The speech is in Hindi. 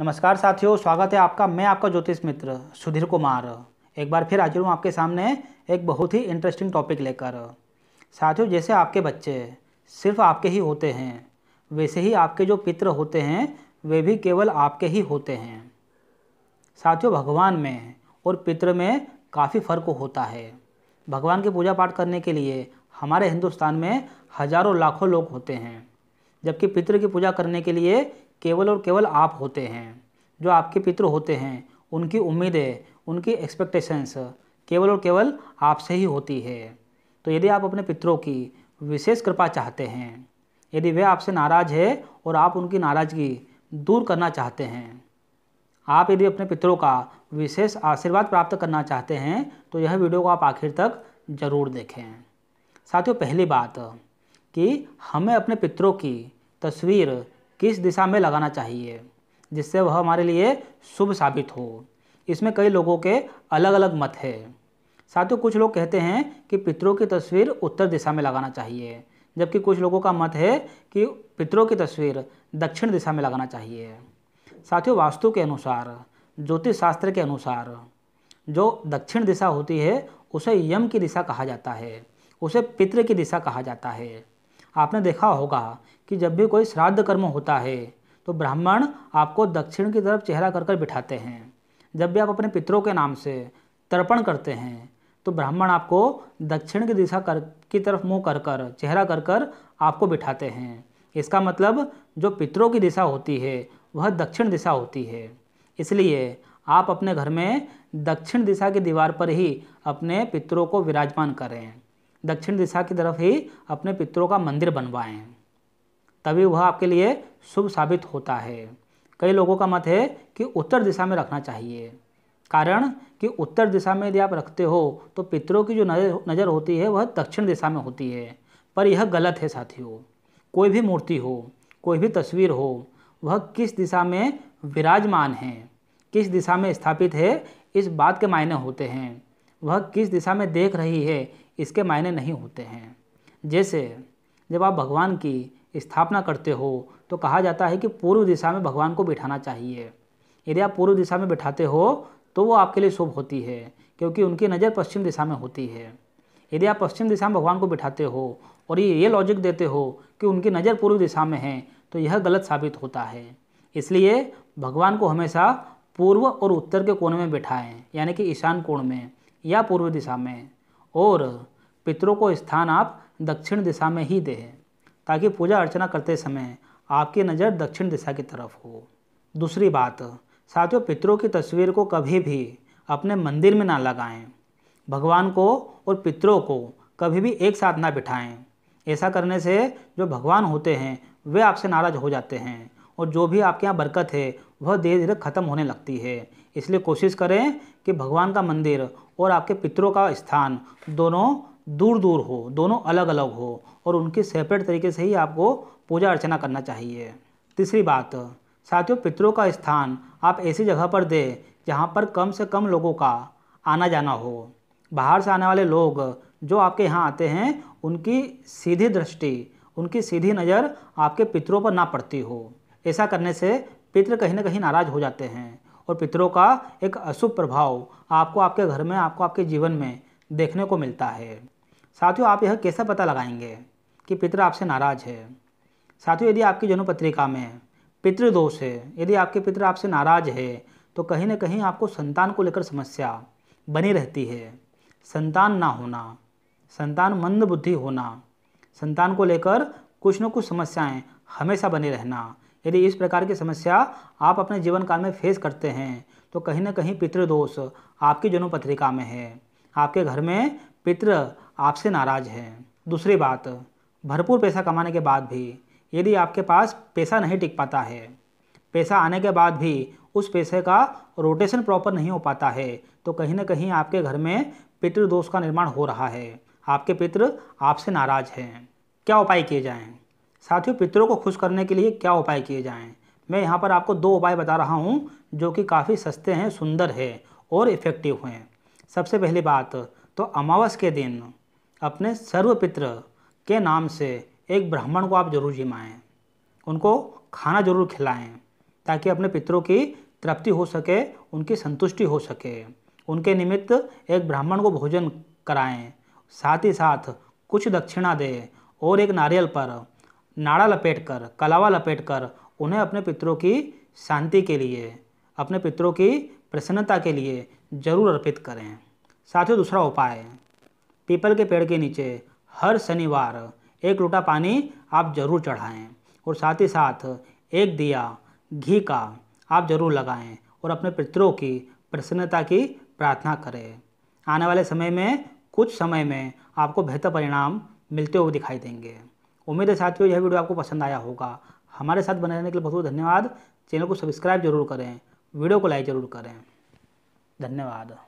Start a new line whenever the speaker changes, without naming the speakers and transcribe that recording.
नमस्कार साथियों स्वागत है आपका मैं आपका ज्योतिष मित्र सुधीर कुमार एक बार फिर हाजिर हूँ आपके सामने एक बहुत ही इंटरेस्टिंग टॉपिक लेकर साथियों जैसे आपके बच्चे सिर्फ आपके ही होते हैं वैसे ही आपके जो पित्र होते हैं वे भी केवल आपके ही होते हैं साथियों भगवान में और पित्र में काफ़ी फ़र्क होता है भगवान की पूजा पाठ करने के लिए हमारे हिंदुस्तान में हजारों लाखों लोग होते हैं जबकि पितृ की पूजा करने के लिए केवल और केवल आप होते हैं जो आपके पितृ होते हैं उनकी उम्मीदें उनकी एक्सपेक्टेशंस केवल और केवल आपसे ही होती है तो यदि आप अपने पितरों की विशेष कृपा चाहते हैं यदि वे आपसे नाराज़ है और आप उनकी नाराज़गी दूर करना चाहते हैं आप यदि अपने पितरों का विशेष आशीर्वाद प्राप्त करना चाहते हैं तो यह वीडियो को आप आखिर तक ज़रूर देखें साथियों पहली बात कि हमें अपने पितरों की तस्वीर किस दिशा में लगाना चाहिए जिससे वह हमारे लिए शुभ साबित हो इसमें कई लोगों के अलग अलग मत है साथियों कुछ लोग कहते हैं कि पितरों की तस्वीर उत्तर दिशा में लगाना चाहिए जबकि कुछ लोगों का मत है कि पितरों की तस्वीर दक्षिण दिशा में लगाना चाहिए साथियों वास्तु के अनुसार ज्योतिष शास्त्र के अनुसार जो दक्षिण दिशा होती है उसे यम की दिशा कहा जाता है उसे पितृ की दिशा कहा जाता है आपने देखा होगा कि जब भी कोई श्राद्ध कर्म होता है तो ब्राह्मण आपको दक्षिण की तरफ चेहरा कर कर बिठाते हैं जब भी आप अपने पितरों के नाम से तर्पण करते हैं तो ब्राह्मण आपको दक्षिण की दिशा कर की तरफ मुंह कर कर चेहरा कर कर आपको बिठाते हैं इसका मतलब जो पितरों की दिशा होती है वह दक्षिण दिशा होती है इसलिए आप अपने घर में दक्षिण दिशा की दीवार पर ही अपने पितरों को विराजमान करें दक्षिण दिशा की तरफ ही अपने पितरों का मंदिर बनवाएं तभी वह आपके लिए शुभ साबित होता है कई लोगों का मत है कि उत्तर दिशा में रखना चाहिए कारण कि उत्तर दिशा में यदि आप रखते हो तो पितरों की जो नज़र नज़र होती है वह दक्षिण दिशा में होती है पर यह गलत है साथियों कोई भी मूर्ति हो कोई भी तस्वीर हो वह किस दिशा में विराजमान है किस दिशा में स्थापित है इस बात के मायने होते हैं वह किस दिशा में देख रही है इसके मायने नहीं होते हैं जैसे जब आप भगवान की स्थापना करते हो तो कहा जाता है कि पूर्व दिशा में भगवान को बिठाना चाहिए यदि आप पूर्व दिशा में बिठाते हो तो वो आपके लिए शुभ होती है क्योंकि उनकी नज़र पश्चिम दिशा में होती है यदि आप पश्चिम दिशा में भगवान को बिठाते हो और ये ये लॉजिक देते हो कि उनकी नज़र पूर्व दिशा में है तो यह गलत साबित होता है इसलिए भगवान को हमेशा पूर्व और उत्तर के कोण में बिठाएं यानी कि ईशान कोण में या पूर्व दिशा में और पितरों को स्थान आप दक्षिण दिशा में ही दें ताकि पूजा अर्चना करते समय आपकी नज़र दक्षिण दिशा की तरफ हो दूसरी बात साथियों पितरों की तस्वीर को कभी भी अपने मंदिर में ना लगाएं भगवान को और पितरों को कभी भी एक साथ ना बिठाएं ऐसा करने से जो भगवान होते हैं वे आपसे नाराज़ हो जाते हैं और जो भी आपके यहाँ बरकत है वह धीरे धीरे ख़त्म होने लगती है इसलिए कोशिश करें कि भगवान का मंदिर और आपके पितरों का स्थान दोनों दूर दूर हो दोनों अलग अलग हो और उनके सेपरेट तरीके से ही आपको पूजा अर्चना करना चाहिए तीसरी बात साथियों पितरों का स्थान आप ऐसी जगह पर दें जहाँ पर कम से कम लोगों का आना जाना हो बाहर से आने वाले लोग जो आपके यहाँ आते हैं उनकी सीधी दृष्टि उनकी सीधी नज़र आपके पितरों पर ना पड़ती हो ऐसा करने से पितर कहीं ना कहीं नाराज़ हो जाते हैं और पितरों का एक अशुभ प्रभाव आपको आपके घर में आपको आपके जीवन में देखने को मिलता है साथियों आप यह कैसे पता लगाएंगे कि पितृ आपसे नाराज़ है साथियों यदि आपकी जन्म पत्रिका में पितृदोष है यदि आपके पितृ आपसे नाराज़ है तो कहीं ना कहीं आपको संतान को लेकर समस्या बनी रहती है संतान ना होना संतान मंद बुद्धि होना संतान को लेकर कुछ न कुछ समस्याएं हमेशा बने रहना यदि इस प्रकार की समस्या आप अपने जीवन काल में फेस करते हैं तो कहीं ना कहीं पितृदोष आपकी जन्म पत्रिका में है आपके घर में पितृ आपसे नाराज़ है दूसरी बात भरपूर पैसा कमाने के बाद भी यदि आपके पास पैसा नहीं टिक पाता है पैसा आने के बाद भी उस पैसे का रोटेशन प्रॉपर नहीं हो पाता है तो कहीं ना कहीं आपके घर में पितृदोष का निर्माण हो रहा है आपके पितृ आपसे नाराज़ हैं क्या उपाय किए जाएं साथियों पितरों को खुश करने के लिए क्या उपाय किए जाएं मैं यहाँ पर आपको दो उपाय बता रहा हूँ जो कि काफ़ी सस्ते हैं सुंदर है और इफ़ेक्टिव हैं सबसे पहली बात तो अमावस के दिन अपने सर्वपित्र के नाम से एक ब्राह्मण को आप जरूर जिमाएँ उनको खाना जरूर खिलाएँ ताकि अपने पितरों की तृप्ति हो सके उनकी संतुष्टि हो सके उनके निमित्त एक ब्राह्मण को भोजन कराएं साथ ही साथ कुछ दक्षिणा दें और एक नारियल पर नाड़ा लपेट कर कलावा लपेट कर उन्हें अपने पितरों की शांति के लिए अपने पितरों की प्रसन्नता के लिए जरूर अर्पित करें साथ ही दूसरा उपाय पीपल के पेड़ के नीचे हर शनिवार एक लोटा पानी आप ज़रूर चढ़ाएं और साथ ही साथ एक दिया घी का आप ज़रूर लगाएं और अपने पितरों की प्रसन्नता की प्रार्थना करें आने वाले समय में कुछ समय में आपको बेहतर परिणाम मिलते हुए दिखाई देंगे उम्मीद है साथियों यह वीडियो आपको पसंद आया होगा हमारे साथ बने रहने के लिए बहुत बहुत धन्यवाद चैनल को सब्सक्राइब जरूर करें वीडियो को लाइक ज़रूर करें धन्यवाद